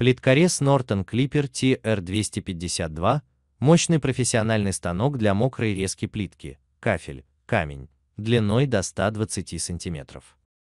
Плиткорез Norton Clipper TR252 – мощный профессиональный станок для мокрой резки плитки, кафель, камень, длиной до 120 см.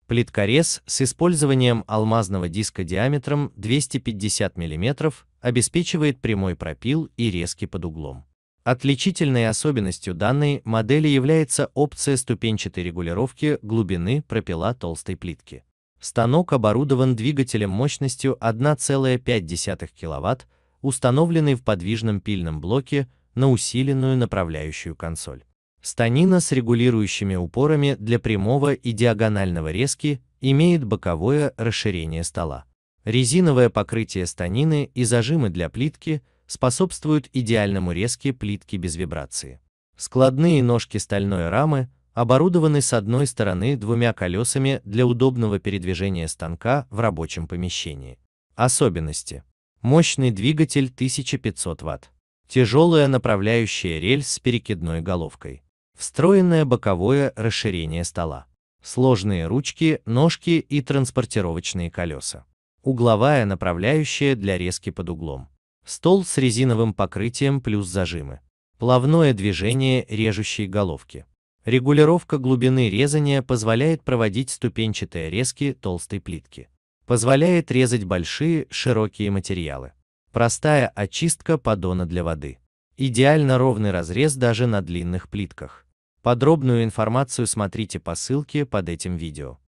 Плиткорез с использованием алмазного диска диаметром 250 мм обеспечивает прямой пропил и резки под углом. Отличительной особенностью данной модели является опция ступенчатой регулировки глубины пропила толстой плитки. Станок оборудован двигателем мощностью 1,5 кВт, установленный в подвижном пильном блоке на усиленную направляющую консоль. Станина с регулирующими упорами для прямого и диагонального резки имеет боковое расширение стола. Резиновое покрытие станины и зажимы для плитки способствуют идеальному резке плитки без вибрации. Складные ножки стальной рамы оборудованы с одной стороны двумя колесами для удобного передвижения станка в рабочем помещении. Особенности. Мощный двигатель 1500 Вт. Тяжелая направляющая рельс с перекидной головкой. Встроенное боковое расширение стола. Сложные ручки, ножки и транспортировочные колеса. Угловая направляющая для резки под углом. Стол с резиновым покрытием плюс зажимы. Плавное движение режущей головки. Регулировка глубины резания позволяет проводить ступенчатые резки толстой плитки. Позволяет резать большие, широкие материалы. Простая очистка поддона для воды. Идеально ровный разрез даже на длинных плитках. Подробную информацию смотрите по ссылке под этим видео.